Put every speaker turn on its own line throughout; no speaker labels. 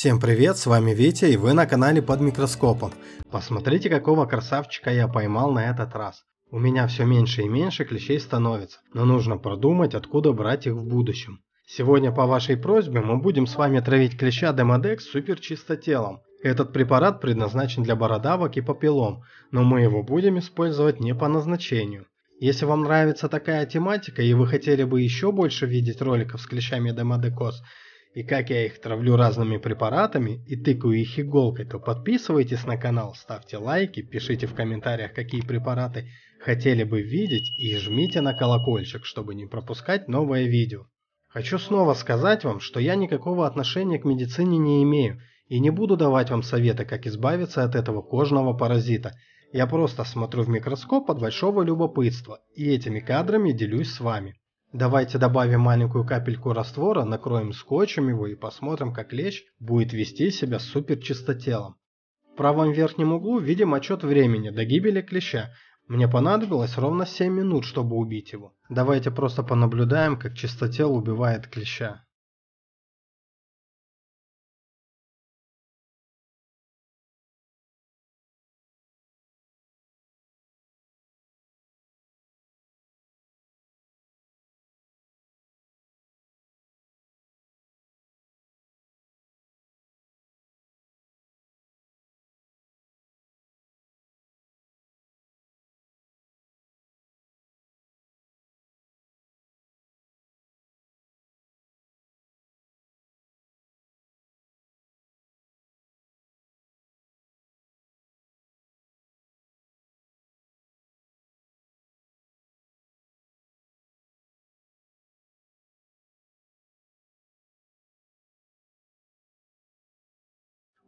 Всем привет, с вами Витя и вы на канале под микроскопом. Посмотрите какого красавчика я поймал на этот раз. У меня все меньше и меньше клещей становится, но нужно продумать откуда брать их в будущем. Сегодня по вашей просьбе мы будем с вами травить клеща Демодекс суперчистотелом. Этот препарат предназначен для бородавок и папиллом, но мы его будем использовать не по назначению. Если вам нравится такая тематика и вы хотели бы еще больше видеть роликов с клещами Демодекос, и как я их травлю разными препаратами и тыкаю их иголкой, то подписывайтесь на канал, ставьте лайки, пишите в комментариях, какие препараты хотели бы видеть и жмите на колокольчик, чтобы не пропускать новое видео. Хочу снова сказать вам, что я никакого отношения к медицине не имею и не буду давать вам советы, как избавиться от этого кожного паразита. Я просто смотрю в микроскоп от большого любопытства и этими кадрами делюсь с вами. Давайте добавим маленькую капельку раствора, накроем скотчем его и посмотрим, как лещ будет вести себя супер чистотелом. В правом верхнем углу видим отчет времени до гибели клеща. Мне понадобилось ровно 7 минут, чтобы убить его. Давайте просто
понаблюдаем, как чистотел убивает клеща.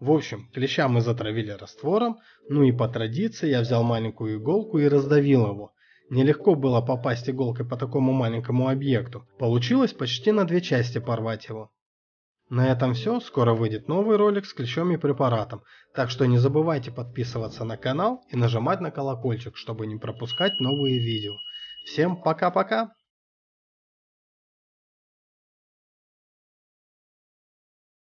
В общем, клеща мы затравили раствором, ну и по традиции я взял
маленькую иголку и раздавил его. Нелегко было попасть иголкой по такому маленькому объекту, получилось почти на две части порвать его. На этом все, скоро выйдет новый ролик с клещом и препаратом, так что не забывайте подписываться на канал и нажимать
на колокольчик, чтобы не пропускать новые видео. Всем пока-пока!